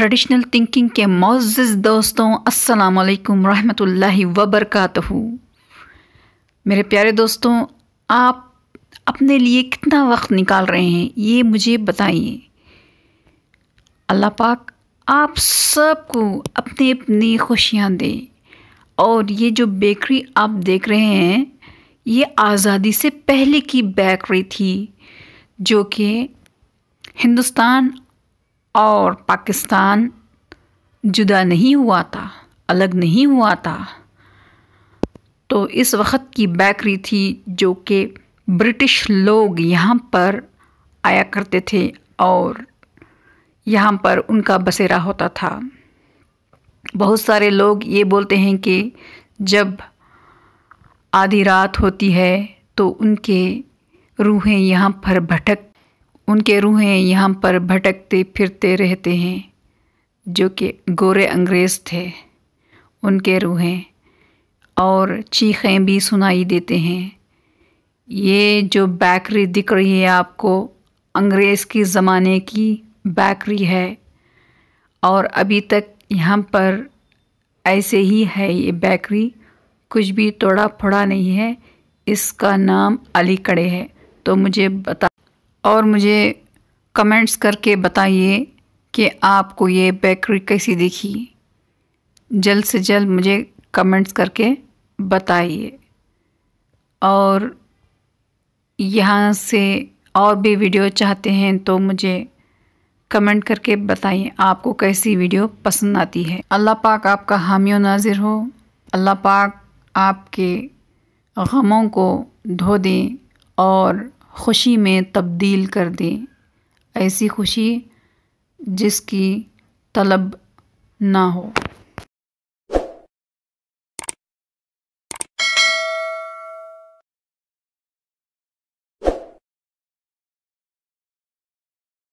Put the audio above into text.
traditional thinking के Moz दोस्तों अस्सलाम रहमतुल्लाहि वबरकातहू मेरे प्यारे दोस्तों आप अपने लिए कितना वक्त निकाल रहे हैं ये मुझे बताइए अल्लाह पाक आप सबको अपने अपनी खुशियाँ दे और ये जो बेकरी आप देख रहे हैं ये आज़ादी से पहले की बेकरी थी जो कि हिंदुस्तान और पाकिस्तान जुदा नहीं हुआ था अलग नहीं हुआ था तो इस वक्त की बैकरी थी जो कि ब्रिटिश लोग यहाँ पर आया करते थे और यहाँ पर उनका बसेरा होता था बहुत सारे लोग ये बोलते हैं कि जब आधी रात होती है तो उनके रूहें यहाँ पर भटक उनके रूहें यहाँ पर भटकते फिरते रहते हैं जो कि गोरे अंग्रेज़ थे उनके रूहें और चीखें भी सुनाई देते हैं ये जो बैकरी दिख रही है आपको अंग्रेज़ की ज़माने की बैकरी है और अभी तक यहाँ पर ऐसे ही है ये बैकरी कुछ भी तोड़ा फोड़ा नहीं है इसका नाम अली कड़े है तो मुझे बता और मुझे कमेंट्स करके बताइए कि आपको ये बेकरी कैसी दिखी जल्द से जल्द मुझे कमेंट्स करके बताइए और यहाँ से और भी वीडियो चाहते हैं तो मुझे कमेंट करके बताइए आपको कैसी वीडियो पसंद आती है अल्लाह पाक आपका हामी नाजिर हो अल्लाह पाक आपके गमों को धो दें और खुशी में तब्दील कर दी ऐसी खुशी जिसकी तलब ना हो